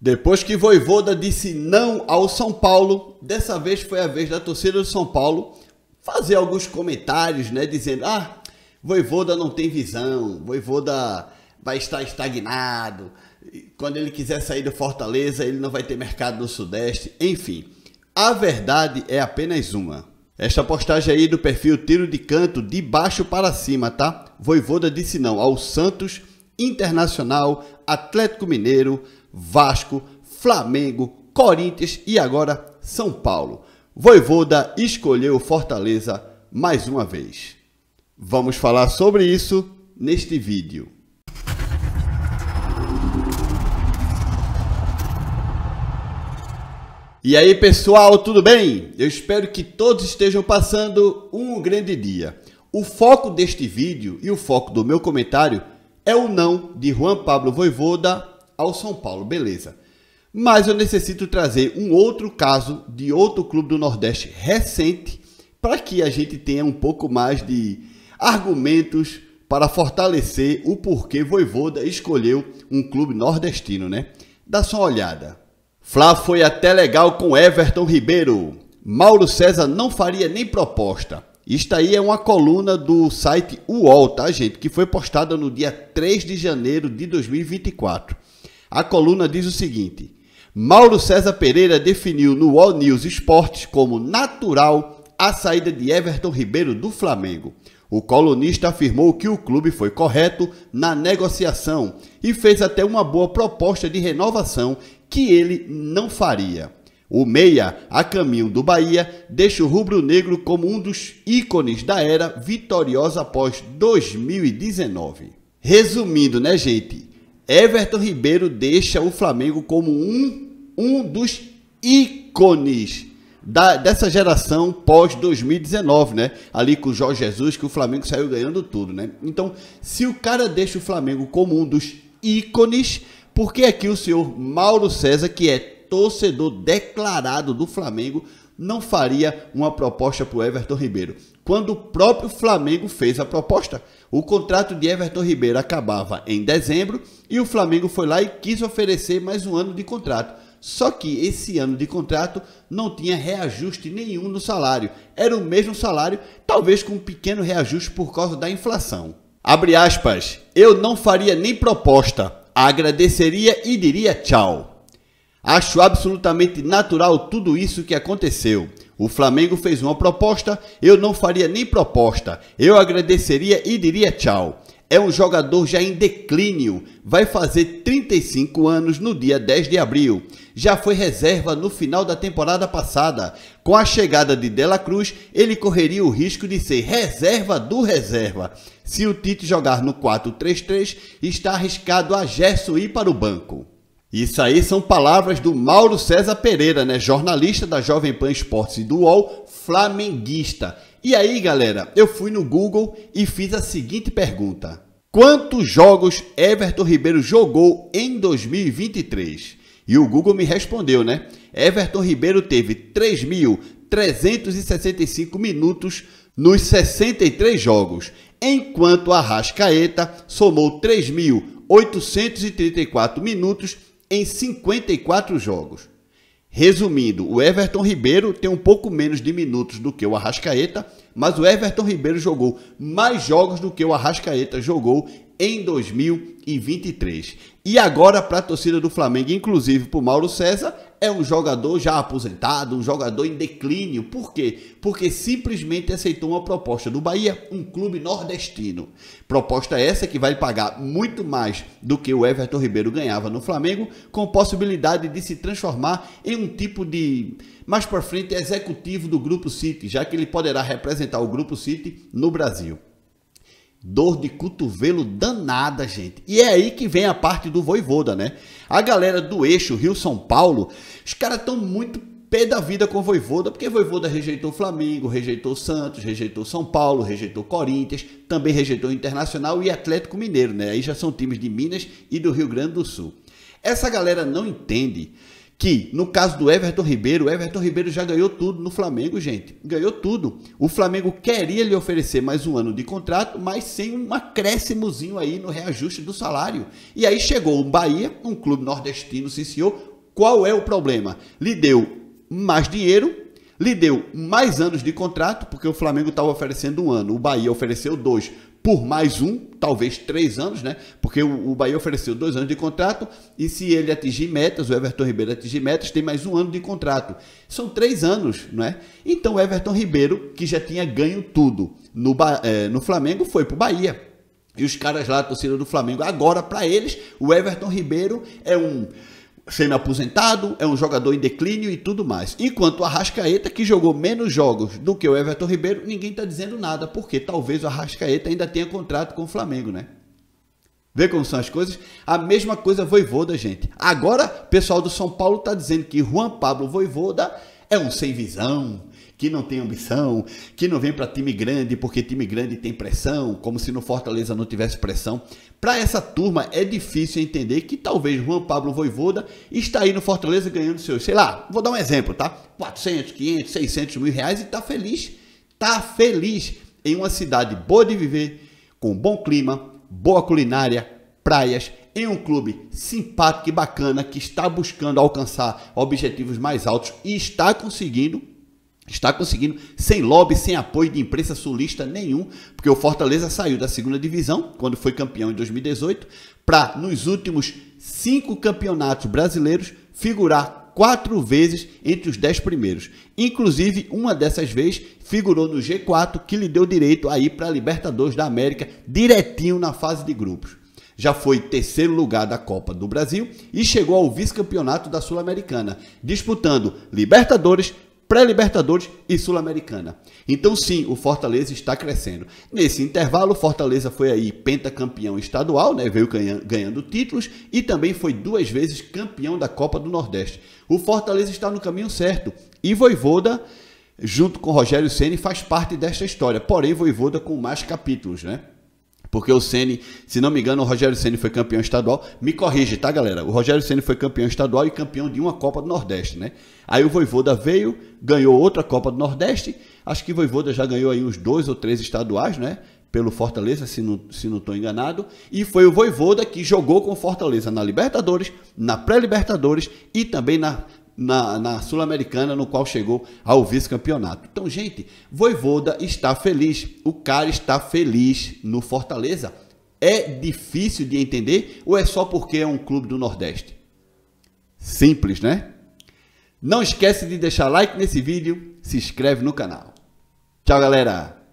Depois que Voivoda disse não ao São Paulo, dessa vez foi a vez da torcida do São Paulo fazer alguns comentários, né, dizendo: "Ah, Voivoda não tem visão, Voivoda vai estar estagnado. Quando ele quiser sair do Fortaleza, ele não vai ter mercado no Sudeste". Enfim, a verdade é apenas uma. Esta postagem aí do perfil Tiro de Canto de baixo para cima, tá? Voivoda disse não ao Santos, Internacional, Atlético Mineiro, Vasco, Flamengo, Corinthians e agora São Paulo. Voivoda escolheu Fortaleza mais uma vez. Vamos falar sobre isso neste vídeo. E aí pessoal, tudo bem? Eu espero que todos estejam passando um grande dia. O foco deste vídeo e o foco do meu comentário é o não de Juan Pablo Voivoda ao São Paulo, beleza. Mas eu necessito trazer um outro caso de outro clube do Nordeste recente para que a gente tenha um pouco mais de argumentos para fortalecer o porquê Voivoda escolheu um clube nordestino, né? Dá só uma olhada. Flá foi até legal com Everton Ribeiro. Mauro César não faria nem proposta. Isto aí é uma coluna do site UOL, tá, gente? Que foi postada no dia 3 de janeiro de 2024. A coluna diz o seguinte: Mauro César Pereira definiu no All News Esportes como natural a saída de Everton Ribeiro do Flamengo. O colunista afirmou que o clube foi correto na negociação e fez até uma boa proposta de renovação que ele não faria. O Meia, a caminho do Bahia, deixa o rubro-negro como um dos ícones da era vitoriosa após 2019. Resumindo, né, gente? Everton Ribeiro deixa o Flamengo como um, um dos ícones da, dessa geração pós 2019, né? Ali com o Jorge Jesus, que o Flamengo saiu ganhando tudo, né? Então, se o cara deixa o Flamengo como um dos ícones, por que aqui o senhor Mauro César, que é torcedor declarado do Flamengo, não faria uma proposta para o Everton Ribeiro? Quando o próprio Flamengo fez a proposta, o contrato de Everton Ribeiro acabava em dezembro e o Flamengo foi lá e quis oferecer mais um ano de contrato. Só que esse ano de contrato não tinha reajuste nenhum no salário. Era o mesmo salário, talvez com um pequeno reajuste por causa da inflação. Abre aspas. Eu não faria nem proposta. Agradeceria e diria tchau. Acho absolutamente natural tudo isso que aconteceu. O Flamengo fez uma proposta, eu não faria nem proposta. Eu agradeceria e diria tchau. É um jogador já em declínio, vai fazer 35 anos no dia 10 de abril. Já foi reserva no final da temporada passada. Com a chegada de Dela Cruz, ele correria o risco de ser reserva do reserva. Se o Tite jogar no 4-3-3, está arriscado a Gerson ir para o banco. Isso aí são palavras do Mauro César Pereira, né? Jornalista da Jovem Pan Esportes e do UOL, flamenguista. E aí, galera, eu fui no Google e fiz a seguinte pergunta: Quantos jogos Everton Ribeiro jogou em 2023? E o Google me respondeu, né? Everton Ribeiro teve 3.365 minutos nos 63 jogos, enquanto a somou 3.834 minutos em 54 jogos. Resumindo, o Everton Ribeiro tem um pouco menos de minutos do que o Arrascaeta, mas o Everton Ribeiro jogou mais jogos do que o Arrascaeta jogou em 2023. E agora, para a torcida do Flamengo, inclusive para o Mauro César, é um jogador já aposentado, um jogador em declínio. Por quê? Porque simplesmente aceitou uma proposta do Bahia, um clube nordestino. Proposta essa que vai pagar muito mais do que o Everton Ribeiro ganhava no Flamengo, com possibilidade de se transformar em um tipo de mais para frente executivo do Grupo City, já que ele poderá representar o Grupo City no Brasil. Dor de cotovelo danada, gente. E é aí que vem a parte do Voivoda, né? A galera do eixo Rio-São Paulo, os caras estão muito pé da vida com Voivoda, porque Voivoda rejeitou Flamengo, rejeitou Santos, rejeitou São Paulo, rejeitou Corinthians, também rejeitou Internacional e Atlético Mineiro, né? Aí já são times de Minas e do Rio Grande do Sul. Essa galera não entende que no caso do Everton Ribeiro, o Everton Ribeiro já ganhou tudo no Flamengo, gente. Ganhou tudo. O Flamengo queria lhe oferecer mais um ano de contrato, mas sem um acréscimozinho aí no reajuste do salário. E aí chegou o Bahia, um clube nordestino, se senhor. Qual é o problema? Lhe deu mais dinheiro, lhe deu mais anos de contrato, porque o Flamengo estava oferecendo um ano, o Bahia ofereceu dois, por mais um, talvez três anos, né? Porque o, Bahia ofereceu dois anos de contrato e se ele atingir metas, o Everton Ribeiro atingir metas, tem mais um ano de contrato. São três anos, não é? Então o Everton Ribeiro, que já tinha ganho tudo no, é, no Flamengo, foi para o Bahia. E os caras lá, a torcida do Flamengo, agora para eles, o Everton Ribeiro é um semi-aposentado, é um jogador em declínio e tudo mais. Enquanto o Arrascaeta, que jogou menos jogos do que o Everton Ribeiro, ninguém está dizendo nada, porque talvez o Arrascaeta ainda tenha contrato com o Flamengo, né? Vê como são as coisas? A mesma coisa Voivoda, gente. Agora, o pessoal do São Paulo está dizendo que Juan Pablo Voivoda é um sem visão, que não tem ambição, que não vem para time grande porque time grande tem pressão, como se no Fortaleza não tivesse pressão. Para essa turma é difícil entender que talvez Juan Pablo Voivoda está aí no Fortaleza ganhando seus, sei lá, vou dar um exemplo, tá? 400, 500, 600 mil reais e está feliz, está feliz em uma cidade boa de viver, com bom clima, boa culinária, praias em um clube simpático e bacana que está buscando alcançar objetivos mais altos e está conseguindo. Está conseguindo, sem lobby, sem apoio de imprensa sulista nenhum, porque o Fortaleza saiu da segunda divisão, quando foi campeão em 2018, para, nos últimos cinco campeonatos brasileiros, figurar quatro vezes entre os dez primeiros. Inclusive, uma dessas vezes figurou no G4, que lhe deu direito aí para a Libertadores da América, direitinho na fase de grupos. Já foi terceiro lugar da Copa do Brasil e chegou ao vice-campeonato da Sul-Americana, disputando Libertadores, pré-Libertadores e Sul-Americana. Então sim, o Fortaleza está crescendo. Nesse intervalo, o Fortaleza foi aí pentacampeão estadual, né? veio ganhando títulos e também foi duas vezes campeão da Copa do Nordeste. O Fortaleza está no caminho certo e Voivoda junto com Rogério Ceni faz parte desta história, porém Voivoda com mais capítulos, né? Porque o Ceni, se não me engano, o Rogério Ceni foi campeão estadual. Me corrige, tá, galera? O Rogério Ceni foi campeão estadual e campeão de uma Copa do Nordeste, né? Aí o Voivoda veio, ganhou outra Copa do Nordeste. Acho que o Voivoda já ganhou aí uns dois ou três estaduais, né? Pelo Fortaleza, se não estou se não enganado. E foi o Voivoda que jogou com o Fortaleza na Libertadores, na Pré-Libertadores e também na na, na Sul-Americana, no qual chegou ao vice-campeonato. Então, gente, Voivoda está feliz, o cara está feliz no Fortaleza. É difícil de entender ou é só porque é um clube do Nordeste? Simples, né? Não esquece de deixar like nesse vídeo, se inscreve no canal. Tchau, galera!